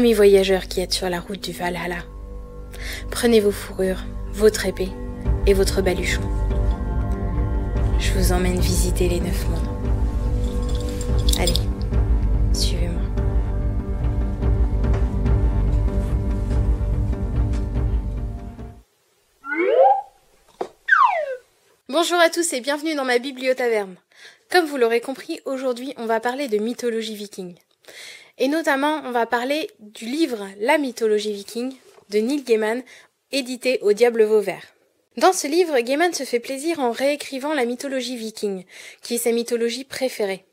Amis voyageurs qui êtes sur la route du Valhalla, prenez vos fourrures, votre épée et votre baluchon. Je vous emmène visiter les neuf mondes. Allez, suivez-moi. Bonjour à tous et bienvenue dans ma bibliotaverne. Comme vous l'aurez compris, aujourd'hui on va parler de mythologie viking. Et notamment, on va parler du livre La mythologie viking de Neil Gaiman, édité au Diable Vauvert. Dans ce livre, Gaiman se fait plaisir en réécrivant la mythologie viking, qui est sa mythologie préférée.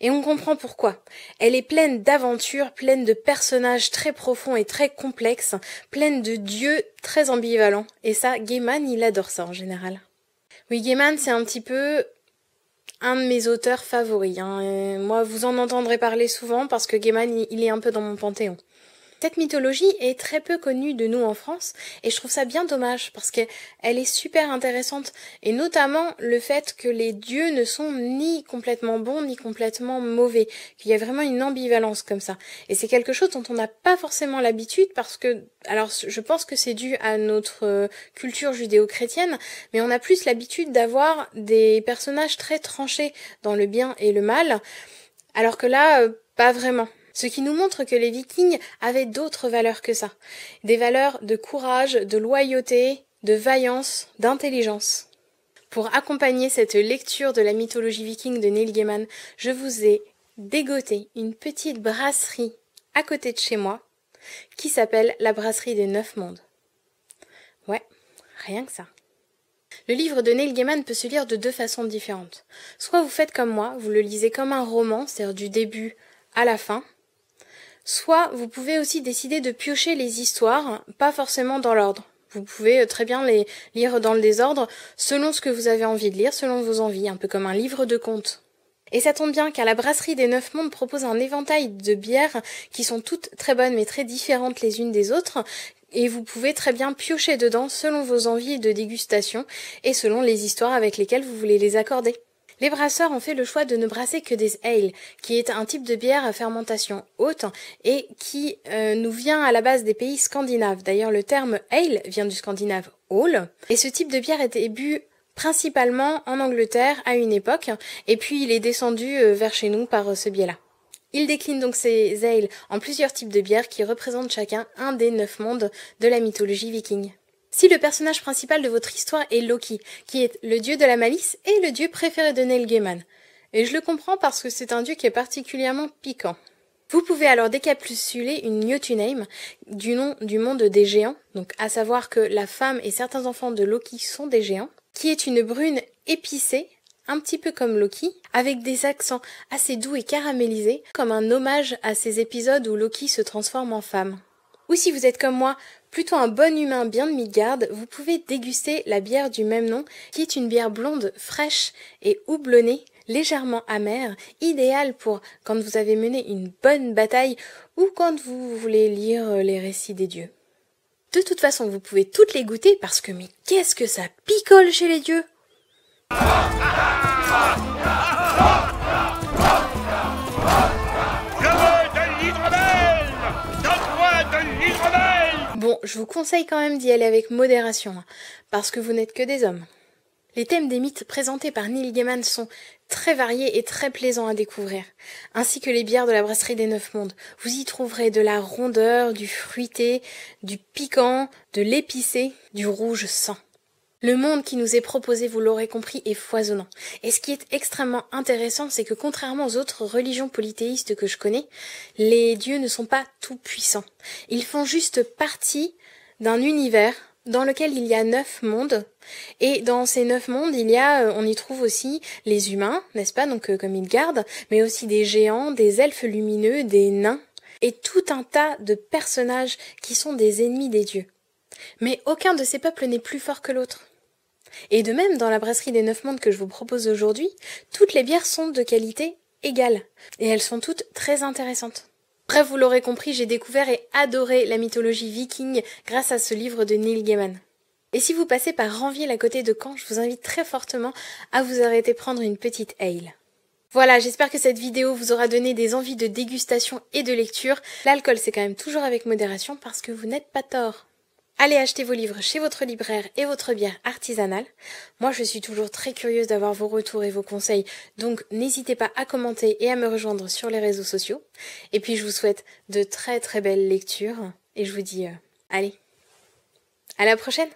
Et on comprend pourquoi. Elle est pleine d'aventures, pleine de personnages très profonds et très complexes, pleine de dieux très ambivalents. Et ça, Gaiman, il adore ça en général. Oui, Gaiman, c'est un petit peu un de mes auteurs favoris. Hein, moi, vous en entendrez parler souvent parce que Gaiman, il est un peu dans mon panthéon. Cette mythologie est très peu connue de nous en France et je trouve ça bien dommage parce qu'elle est super intéressante et notamment le fait que les dieux ne sont ni complètement bons ni complètement mauvais, qu'il y a vraiment une ambivalence comme ça. Et c'est quelque chose dont on n'a pas forcément l'habitude parce que, alors je pense que c'est dû à notre euh, culture judéo-chrétienne, mais on a plus l'habitude d'avoir des personnages très tranchés dans le bien et le mal, alors que là, euh, pas vraiment ce qui nous montre que les vikings avaient d'autres valeurs que ça, des valeurs de courage, de loyauté, de vaillance, d'intelligence. Pour accompagner cette lecture de la mythologie viking de Neil Gaiman, je vous ai dégoté une petite brasserie à côté de chez moi qui s'appelle La brasserie des neuf mondes. Ouais, rien que ça. Le livre de Neil Gaiman peut se lire de deux façons différentes. Soit vous faites comme moi, vous le lisez comme un roman, c'est-à-dire du début à la fin, Soit vous pouvez aussi décider de piocher les histoires, pas forcément dans l'ordre. Vous pouvez euh, très bien les lire dans le désordre, selon ce que vous avez envie de lire, selon vos envies, un peu comme un livre de contes. Et ça tombe bien car la brasserie des Neuf Mondes propose un éventail de bières qui sont toutes très bonnes mais très différentes les unes des autres et vous pouvez très bien piocher dedans selon vos envies de dégustation et selon les histoires avec lesquelles vous voulez les accorder. Les brasseurs ont fait le choix de ne brasser que des ales, qui est un type de bière à fermentation haute et qui euh, nous vient à la base des pays scandinaves. D'ailleurs, le terme ale vient du scandinave ale. Et ce type de bière était bu principalement en Angleterre à une époque, et puis il est descendu euh, vers chez nous par euh, ce biais-là. Il décline donc ses ales en plusieurs types de bières qui représentent chacun un des neuf mondes de la mythologie viking. Si le personnage principal de votre histoire est Loki, qui est le dieu de la malice et le dieu préféré de Neil Gaiman. Et je le comprends parce que c'est un dieu qui est particulièrement piquant. Vous pouvez alors décapsuler une name du nom du monde des géants, donc à savoir que la femme et certains enfants de Loki sont des géants, qui est une brune épicée, un petit peu comme Loki, avec des accents assez doux et caramélisés, comme un hommage à ces épisodes où Loki se transforme en femme. Ou si vous êtes comme moi, plutôt un bon humain bien de mi-garde, vous pouvez déguster la bière du même nom, qui est une bière blonde fraîche et houblonnée, légèrement amère, idéale pour quand vous avez mené une bonne bataille ou quand vous voulez lire euh, les récits des dieux. De toute façon, vous pouvez toutes les goûter parce que mais qu'est-ce que ça picole chez les dieux je vous conseille quand même d'y aller avec modération, hein, parce que vous n'êtes que des hommes. Les thèmes des mythes présentés par Neil Gaiman sont très variés et très plaisants à découvrir, ainsi que les bières de la brasserie des Neuf Mondes. Vous y trouverez de la rondeur, du fruité, du piquant, de l'épicé, du rouge sang. Le monde qui nous est proposé, vous l'aurez compris, est foisonnant. Et ce qui est extrêmement intéressant, c'est que contrairement aux autres religions polythéistes que je connais, les dieux ne sont pas tout puissants. Ils font juste partie d'un univers dans lequel il y a neuf mondes. Et dans ces neuf mondes, il y a, euh, on y trouve aussi les humains, n'est-ce pas, donc euh, comme ils gardent, mais aussi des géants, des elfes lumineux, des nains, et tout un tas de personnages qui sont des ennemis des dieux. Mais aucun de ces peuples n'est plus fort que l'autre. Et de même, dans la brasserie des neuf mondes que je vous propose aujourd'hui, toutes les bières sont de qualité égale, et elles sont toutes très intéressantes. Bref, vous l'aurez compris, j'ai découvert et adoré la mythologie viking grâce à ce livre de Neil Gaiman. Et si vous passez par Ranville à côté de Caen, je vous invite très fortement à vous arrêter prendre une petite ale. Voilà, j'espère que cette vidéo vous aura donné des envies de dégustation et de lecture. L'alcool, c'est quand même toujours avec modération parce que vous n'êtes pas tort. Allez acheter vos livres chez votre libraire et votre bière artisanale. Moi, je suis toujours très curieuse d'avoir vos retours et vos conseils, donc n'hésitez pas à commenter et à me rejoindre sur les réseaux sociaux. Et puis, je vous souhaite de très très belles lectures et je vous dis, euh, allez, à la prochaine